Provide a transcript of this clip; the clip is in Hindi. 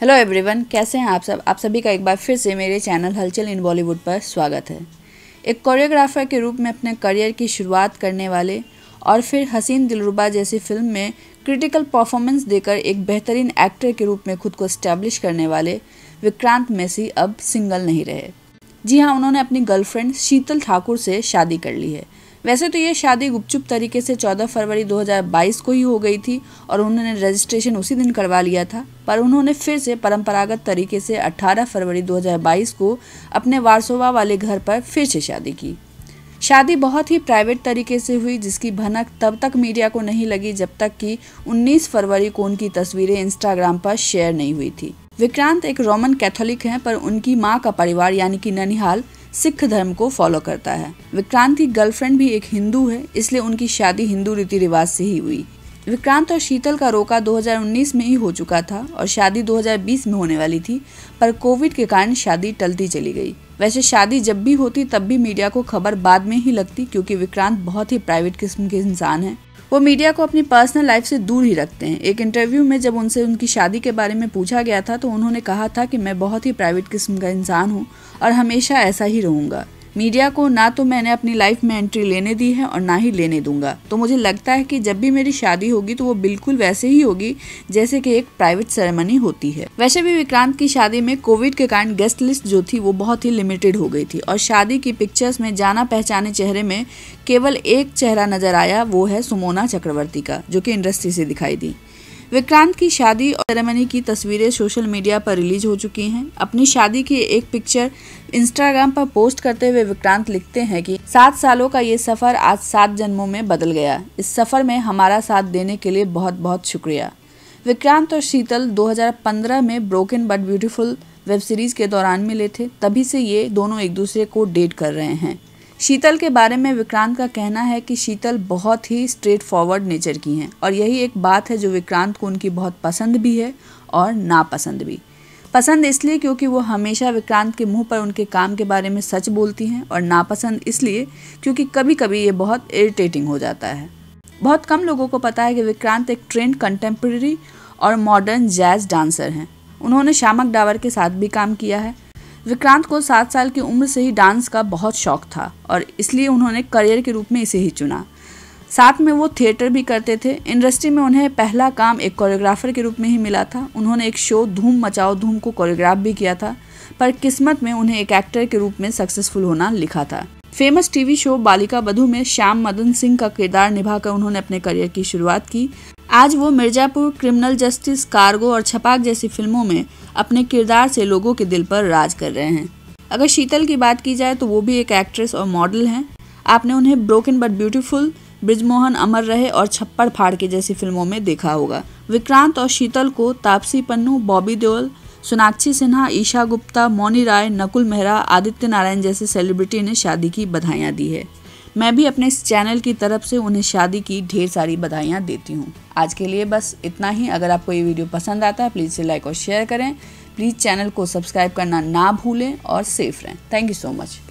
हेलो एवरीवन कैसे हैं आप सब आप सभी का एक बार फिर से मेरे चैनल हलचल इन बॉलीवुड पर स्वागत है एक कोरियोग्राफर के रूप में अपने करियर की शुरुआत करने वाले और फिर हसीन दिलरुबा जैसी फिल्म में क्रिटिकल परफॉर्मेंस देकर एक बेहतरीन एक्टर के रूप में खुद को स्टैब्लिश करने वाले विक्रांत मेसी अब सिंगल नहीं रहे जी हाँ उन्होंने अपनी गर्लफ्रेंड शीतल ठाकुर से शादी कर ली है वैसे तो ये शादी गुपचुप तरीके से 14 फरवरी 2022 को ही हो गई थी और उन्होंने रजिस्ट्रेशन उसी दिन करवा लिया था पर उन्होंने फिर से परंपरागत तरीके से 18 फरवरी 2022 को अपने वारसोवा वाले घर पर फिर से शादी की शादी बहुत ही प्राइवेट तरीके से हुई जिसकी भनक तब तक मीडिया को नहीं लगी जब तक कि 19 फरवरी को उनकी तस्वीरें इंस्टाग्राम पर शेयर नहीं हुई थी विक्रांत एक रोमन कैथोलिक हैं पर उनकी माँ का परिवार यानी कि ननिहाल सिख धर्म को फॉलो करता है विक्रांत की गर्लफ्रेंड भी एक हिंदू है इसलिए उनकी शादी हिंदू रीति रिवाज से ही हुई विक्रांत और शीतल का रोका 2019 में ही हो चुका था और शादी 2020 में होने वाली थी पर कोविड के कारण शादी टलती चली गई वैसे शादी जब भी होती तब भी मीडिया को खबर बाद में ही लगती क्योंकि विक्रांत बहुत ही प्राइवेट किस्म के इंसान हैं वो मीडिया को अपनी पर्सनल लाइफ से दूर ही रखते हैं एक इंटरव्यू में जब उनसे उनकी शादी के बारे में पूछा गया था तो उन्होंने कहा था कि मैं बहुत ही प्राइवेट किस्म का इंसान हूँ और हमेशा ऐसा ही रहूँगा मीडिया को ना तो मैंने अपनी लाइफ में एंट्री लेने दी है और ना ही लेने दूंगा तो मुझे लगता है कि जब भी मेरी शादी होगी तो वो बिल्कुल वैसे ही होगी जैसे कि एक प्राइवेट सेरेमनी होती है वैसे भी विक्रांत की शादी में कोविड के कारण गेस्ट लिस्ट जो थी वो बहुत ही लिमिटेड हो गई थी और शादी की पिक्चर्स में जाना पहचाने चेहरे में केवल एक चेहरा नजर आया वो है सुमोना चक्रवर्ती का जो कि इंडस्ट्री से दिखाई दी विक्रांत की शादी और सेरेमनी की तस्वीरें सोशल मीडिया पर रिलीज हो चुकी हैं अपनी शादी की एक पिक्चर इंस्टाग्राम पर पोस्ट करते हुए विक्रांत लिखते हैं कि सात सालों का ये सफर आज सात जन्मों में बदल गया इस सफर में हमारा साथ देने के लिए बहुत बहुत शुक्रिया विक्रांत और शीतल 2015 में broken but beautiful web series के दौरान मिले थे तभी से ये दोनों एक दूसरे को डेट कर रहे हैं शीतल के बारे में विक्रांत का कहना है कि शीतल बहुत ही स्ट्रेट फॉरवर्ड नेचर की हैं और यही एक बात है जो विक्रांत को उनकी बहुत पसंद भी है और नापसंद भी पसंद इसलिए क्योंकि वो हमेशा विक्रांत के मुंह पर उनके काम के बारे में सच बोलती हैं और नापसंद इसलिए क्योंकि कभी कभी ये बहुत इरिटेटिंग हो जाता है बहुत कम लोगों को पता है कि विक्रांत एक ट्रेंड कंटेम्प्रेरी और मॉडर्न जैज़ डांसर हैं उन्होंने श्यामक डावर के साथ भी काम किया है विक्रांत को सात साल की उम्र से ही डांस का बहुत शौक था और इसलिए उन्होंने करियर के रूप में इसे ही चुना साथ में वो थिएटर भी करते थे इंडस्ट्री में उन्हें पहला काम एक कोरियोग्राफर के रूप में ही मिला था उन्होंने एक शो धूम मचाओ धूम को कोरियोग्राफ भी किया था पर किस्मत में उन्हें एक एक्टर के रूप में सक्सेसफुल होना लिखा था फेमस टीवी शो बालिका बधू में श्याम मदन सिंह का किरदार निभाकर उन्होंने अपने करियर की शुरुआत की आज वो मिर्जापुर क्रिमिनल जस्टिस कार्गो और छपाक जैसी फिल्मों में अपने किरदार से लोगों के दिल पर राज कर रहे हैं अगर शीतल की बात की जाए तो वो भी एक एक्ट्रेस और मॉडल हैं आपने उन्हें broken but beautiful Brijmohan Amar Rahe और छप्पड़ फाड़ के जैसी फिल्मों में देखा होगा विक्रांत और शीतल को तापसी पन्नू बॉबी देओल सोनाक्षी सिन्हा ईशा गुप्ता मौनी राय नकुल मेहरा आदित्य नारायण जैसे सेलिब्रिटी ने शादी की बधाइयाँ दी है मैं भी अपने इस चैनल की तरफ से उन्हें शादी की ढेर सारी बधाइयाँ देती हूँ आज के लिए बस इतना ही अगर आपको ये वीडियो पसंद आता है प्लीज़ इसे लाइक और शेयर करें प्लीज़ चैनल को सब्सक्राइब करना ना भूलें और सेफ रहें थैंक यू सो मच